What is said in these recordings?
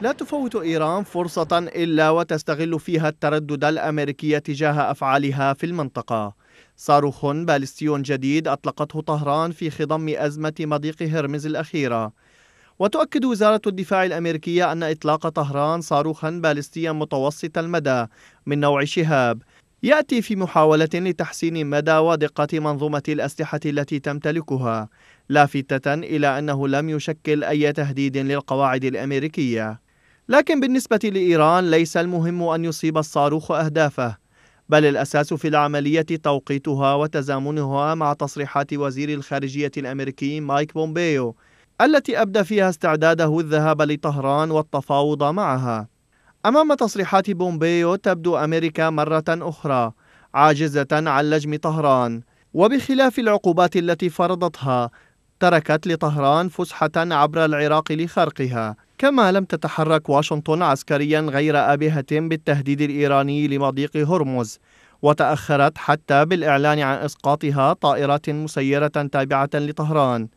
لا تفوت إيران فرصة إلا وتستغل فيها التردد الأمريكي تجاه أفعالها في المنطقة صاروخ باليستي جديد أطلقته طهران في خضم أزمة مضيق هرمز الأخيرة وتؤكد وزارة الدفاع الأمريكية أن إطلاق طهران صاروخا باليستيا متوسط المدى من نوع شهاب يأتي في محاولة لتحسين مدى ودقة منظومة الأسلحة التي تمتلكها لافتة إلى أنه لم يشكل أي تهديد للقواعد الأمريكية لكن بالنسبة لإيران ليس المهم أن يصيب الصاروخ أهدافه بل الأساس في العملية توقيتها وتزامنها مع تصريحات وزير الخارجية الأمريكي مايك بومبيو التي أبدى فيها استعداده الذهاب لطهران والتفاوض معها أمام تصريحات بومبيو تبدو أمريكا مرة أخرى عاجزة عن لجم طهران وبخلاف العقوبات التي فرضتها تركت لطهران فسحة عبر العراق لخرقها كما لم تتحرك واشنطن عسكريا غير آبهة بالتهديد الإيراني لمضيق هرمز وتأخرت حتى بالإعلان عن إسقاطها طائرات مسيرة تابعة لطهران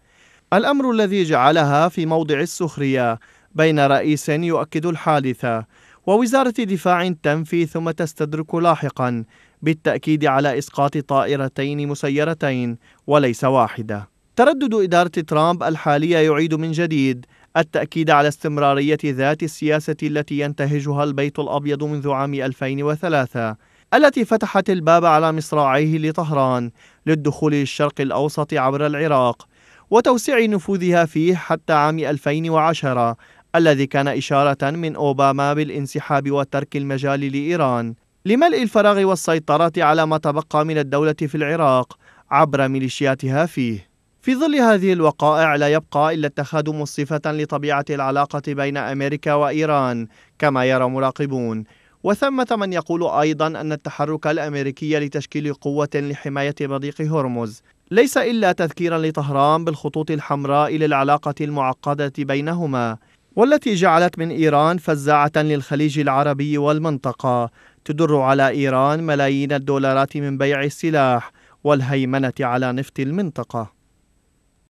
الأمر الذي جعلها في موضع السخرية بين رئيس يؤكد الحادثة ووزارة دفاع تنفي ثم تستدرك لاحقا بالتأكيد على إسقاط طائرتين مسيرتين وليس واحدة تردد إدارة ترامب الحالية يعيد من جديد التأكيد على استمرارية ذات السياسة التي ينتهجها البيت الأبيض منذ عام 2003 التي فتحت الباب على مصراعيه لطهران للدخول للشرق الأوسط عبر العراق وتوسيع نفوذها فيه حتى عام 2010 الذي كان إشارة من أوباما بالانسحاب وترك المجال لإيران لملء الفراغ والسيطرة على ما تبقى من الدولة في العراق عبر ميليشياتها فيه في ظل هذه الوقائع لا يبقى إلا التخادم صفة لطبيعة العلاقة بين أمريكا وإيران كما يرى مراقبون وثمة من يقول أيضا أن التحرك الأمريكي لتشكيل قوة لحماية مضيق هرمز ليس إلا تذكيرا لطهران بالخطوط الحمراء للعلاقة المعقدة بينهما والتي جعلت من إيران فزاعة للخليج العربي والمنطقة تدر على إيران ملايين الدولارات من بيع السلاح والهيمنة على نفط المنطقة